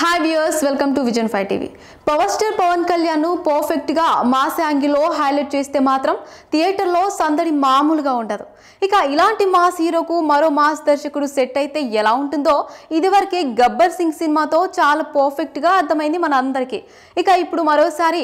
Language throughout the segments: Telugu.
hi viewers welcome to Vision five TV power star Pawan perfect పర్ఫెక్ట్గా మాస్ యాంగిల్లో హైలైట్ చేస్తే మాత్రం థియేటర్లో సందడి మామూలుగా ఉండదు ఇక ఇలాంటి మాస్ హీరోకు మరో మాస్ దర్శకుడు సెట్ అయితే ఎలా ఉంటుందో ఇదివరకే గబ్బర్ సింగ్ సినిమాతో చాలా పర్ఫెక్ట్గా అర్థమైంది మన అందరికీ ఇక ఇప్పుడు మరోసారి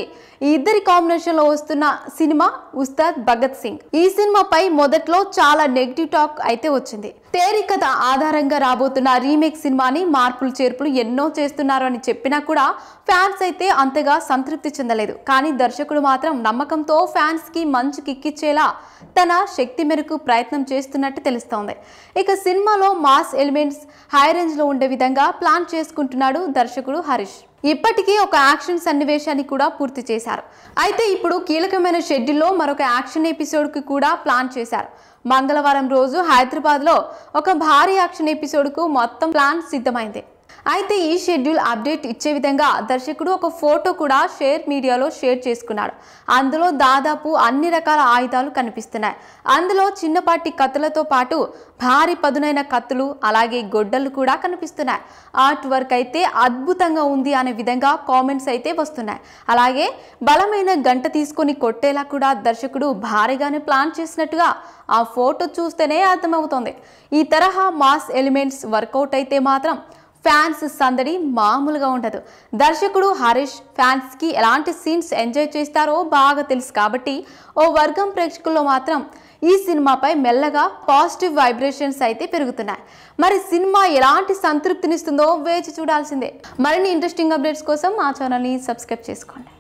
ఇద్దరి కాంబినేషన్లో వస్తున్న సినిమా ఉస్తాద్ భగత్ సింగ్ ఈ సినిమాపై మొదట్లో చాలా నెగిటివ్ టాక్ అయితే వచ్చింది తేరి కథ ఆధారంగా రాబోతున్న రీమేక్ సినిమాని మార్పులు చేర్పులు ఎన్నో చేస్తున్న చేస్తున్నారు అని చెప్పినా కూడా ఫ్యాన్స్ అయితే అంతగా సంతృప్తి చెందలేదు కానీ దర్శకుడు మాత్రం నమ్మకంతో ఫ్యాన్స్ కి మంచి కిక్కిచ్చేలా తన శక్తి మేరకు ప్రయత్నం చేస్తున్నట్టు తెలుస్తోంది ఇక సినిమాలో మాస్ ఎలిమెంట్స్ హై రేంజ్లో ఉండే విధంగా ప్లాన్ చేసుకుంటున్నాడు దర్శకుడు హరీష్ ఇప్పటికీ ఒక యాక్షన్ సన్నివేశాన్ని కూడా పూర్తి చేశారు అయితే ఇప్పుడు కీలకమైన షెడ్యూల్లో మరొక యాక్షన్ ఎపిసోడ్కి కూడా ప్లాన్ చేశారు మంగళవారం రోజు హైదరాబాద్లో ఒక భారీ యాక్షన్ ఎపిసోడ్కు మొత్తం ప్లాన్ సిద్ధమైంది అయితే ఈ షెడ్యూల్ అప్డేట్ ఇచ్చే విధంగా దర్శకుడు ఒక ఫోటో కూడా షేర్ మీడియాలో షేర్ చేసుకున్నాడు అందులో దాదాపు అన్ని రకాల ఆయుధాలు కనిపిస్తున్నాయి అందులో చిన్నపాటి కత్తులతో పాటు భారీ పదునైన కత్తులు అలాగే గొడ్డలు కూడా కనిపిస్తున్నాయి ఆర్ట్ వర్క్ అయితే అద్భుతంగా ఉంది అనే విధంగా కామెంట్స్ అయితే వస్తున్నాయి అలాగే బలమైన గంట తీసుకొని కొట్టేలా కూడా దర్శకుడు భారీగానే ప్లాన్ చేసినట్టుగా ఆ ఫోటో చూస్తేనే అర్థమవుతోంది ఈ తరహా మాస్ ఎలిమెంట్స్ వర్కౌట్ అయితే మాత్రం ఫ్యాన్స్ సందడి మామూలుగా ఉండదు దర్శకుడు హరీష్ ఫ్యాన్స్కి ఎలాంటి సీన్స్ ఎంజాయ్ చేస్తారో బాగా తెలుసు కాబట్టి ఓ వర్గం ప్రేక్షకుల్లో మాత్రం ఈ సినిమాపై మెల్లగా పాజిటివ్ వైబ్రేషన్స్ అయితే పెరుగుతున్నాయి మరి సినిమా ఎలాంటి సంతృప్తినిస్తుందో వేచి చూడాల్సిందే మరిన్ని ఇంట్రెస్టింగ్ అప్డేట్స్ కోసం మా ఛానల్ని సబ్స్క్రైబ్ చేసుకోండి